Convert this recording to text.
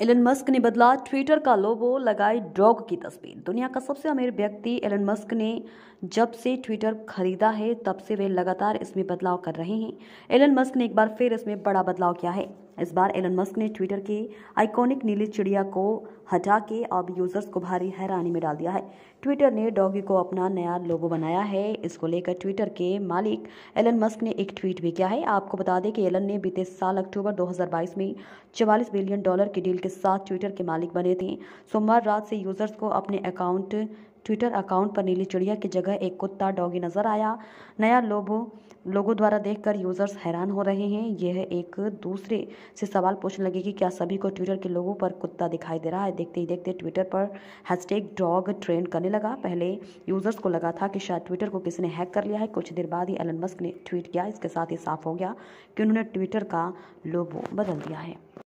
Elon Musk ने बदला Twitter का लोगो लगाई डॉग की तस्वीर दुनिया का सबसे अमीर व्यक्ति एलन मस्क ने जब से ट्विटर खरीदा है तब से वे लगातार इसमें बदलाव कर रहे हैं एलन मस्क ने एक बार फिर इसमें बड़ा बदलाव किया है इस बार एलन मस्क ने ट्विटर के आइकॉनिक नीली चिड़िया को हटा के अब यूजर्स को भारी हैरानी में डाल दिया है ट्विटर ने डॉगी को अपना नया लोगो बनाया है इसको लेकर ट्विटर के मालिक एलन मस्क ने एक ट्वीट भी किया है आपको बता दें कि एलन ने बीते साल अक्टूबर 2022 में 44 बिलियन डॉलर की डील के साथ ट्विटर के मालिक बने थे सोमवार रात से यूजर्स को अपने अकाउंट ट्विटर अकाउंट पर नीली चिड़िया की जगह एक कुत्ता डॉगी नजर आया नया लोगो लोगों द्वारा देखकर यूजर्स हैरान हो रहे हैं यह एक दूसरे से सवाल पूछने लगे कि क्या सभी को ट्विटर के लोगों पर कुत्ता दिखाई दे रहा है देखते ही देखते ट्विटर पर हैशटैग डॉग ट्रेंड करने लगा पहले यूजर्स को लगा था कि शायद ट्विटर को किसी ने हैक कर लिया है कुछ देर बाद ही एलन मस्क ने ट्वीट किया इसके साथ ही साफ हो गया कि उन्होंने ट्विटर का लोगो बदल दिया है